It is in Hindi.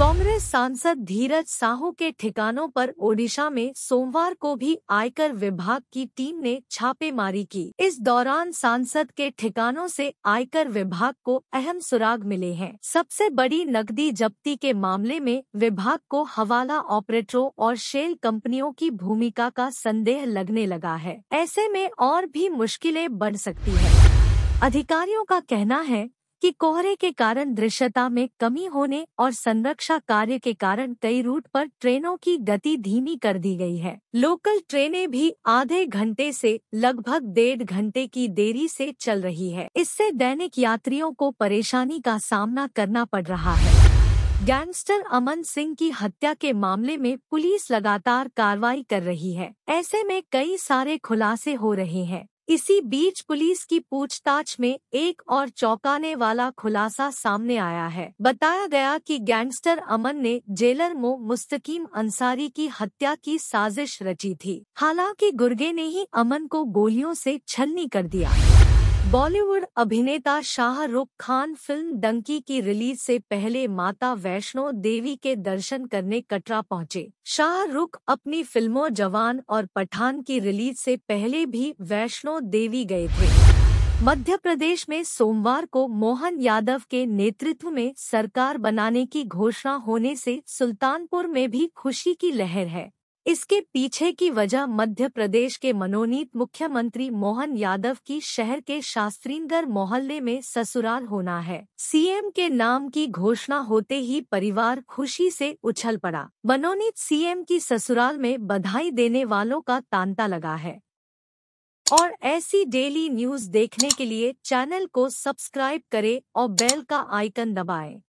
कांग्रेस सांसद धीरज साहू के ठिकानों पर ओडिशा में सोमवार को भी आयकर विभाग की टीम ने छापेमारी की इस दौरान सांसद के ठिकानों से आयकर विभाग को अहम सुराग मिले हैं सबसे बड़ी नकदी जब्ती के मामले में विभाग को हवाला ऑपरेटरों और शेल कंपनियों की भूमिका का संदेह लगने लगा है ऐसे में और भी मुश्किलें बढ़ सकती है अधिकारियों का कहना है कि कोहरे के कारण दृश्यता में कमी होने और संरक्षा कार्य के कारण कई रूट पर ट्रेनों की गति धीमी कर दी गई है लोकल ट्रेनें भी आधे घंटे से लगभग डेढ़ घंटे की देरी से चल रही है इससे दैनिक यात्रियों को परेशानी का सामना करना पड़ रहा है गैंगस्टर अमन सिंह की हत्या के मामले में पुलिस लगातार कार्रवाई कर रही है ऐसे में कई सारे खुलासे हो रहे हैं इसी बीच पुलिस की पूछताछ में एक और चौंकाने वाला खुलासा सामने आया है बताया गया कि गैंगस्टर अमन ने जेलर मो मुस्तकीम अंसारी की हत्या की साजिश रची थी हालांकि गुर्गे ने ही अमन को गोलियों से छलनी कर दिया बॉलीवुड अभिनेता शाहरुख खान फिल्म डंकी की रिलीज से पहले माता वैष्णो देवी के दर्शन करने कटरा पहुंचे शाहरुख अपनी फिल्मों जवान और पठान की रिलीज से पहले भी वैष्णो देवी गए थे मध्य प्रदेश में सोमवार को मोहन यादव के नेतृत्व में सरकार बनाने की घोषणा होने से सुल्तानपुर में भी खुशी की लहर है इसके पीछे की वजह मध्य प्रदेश के मनोनीत मुख्यमंत्री मोहन यादव की शहर के शास्त्रीनगर मोहल्ले में ससुराल होना है सीएम के नाम की घोषणा होते ही परिवार खुशी से उछल पड़ा मनोनीत सीएम की ससुराल में बधाई देने वालों का तांता लगा है और ऐसी डेली न्यूज देखने के लिए चैनल को सब्सक्राइब करें और बेल का आइकन दबाएं।